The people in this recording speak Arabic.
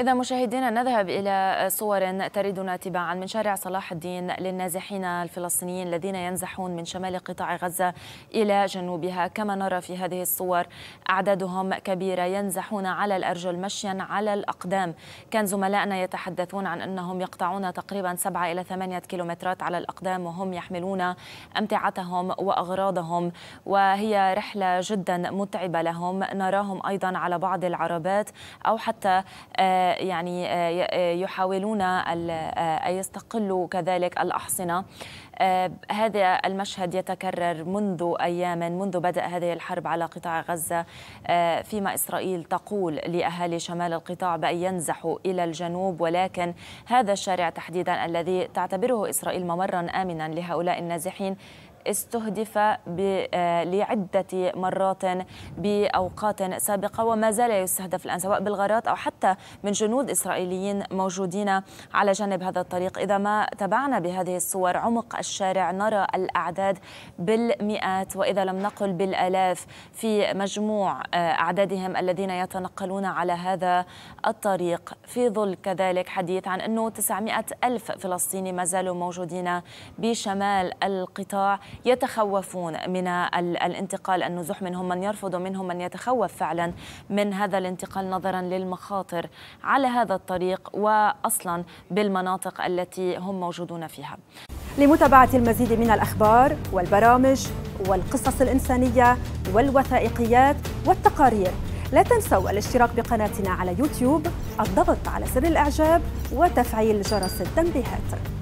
إذا مشاهدينا نذهب إلى صور تردنا تباعا من شارع صلاح الدين للنازحين الفلسطينيين الذين ينزحون من شمال قطاع غزة إلى جنوبها كما نرى في هذه الصور أعدادهم كبيرة ينزحون على الأرجل مشيا على الأقدام كان زملائنا يتحدثون عن أنهم يقطعون تقريبا سبعة إلى ثمانية كيلومترات على الأقدام وهم يحملون أمتعتهم وأغراضهم وهي رحلة جدا متعبة لهم نراهم أيضا على بعض العربات أو حتى آه يعني آه، آه، يحاولون أن آه، يستقلوا كذلك الأحصنة هذا المشهد يتكرر منذ أيام منذ بدأ هذه الحرب على قطاع غزة فيما إسرائيل تقول لأهالي شمال القطاع بأن ينزحوا إلى الجنوب ولكن هذا الشارع تحديدا الذي تعتبره إسرائيل ممرا آمنا لهؤلاء النازحين استهدف آه، لعدة مرات بأوقات سابقة وما زال يستهدف الآن سواء بالغارات أو حتى من جنود إسرائيليين موجودين على جانب هذا الطريق إذا ما تابعنا بهذه الصور عمق الشارع نرى الأعداد بالمئات وإذا لم نقل بالآلاف في مجموع آه، أعدادهم الذين يتنقلون على هذا الطريق في ظل كذلك حديث عن أنه 900 ألف فلسطيني ما زالوا موجودين بشمال القطاع يتخوفون من الانتقال النزوح منهم من يرفض منهم من يتخوف فعلا من هذا الانتقال نظرا للمخاطر على هذا الطريق وأصلا بالمناطق التي هم موجودون فيها لمتابعة المزيد من الأخبار والبرامج والقصص الإنسانية والوثائقيات والتقارير لا تنسوا الاشتراك بقناتنا على يوتيوب الضغط على زر الإعجاب وتفعيل جرس التنبيهات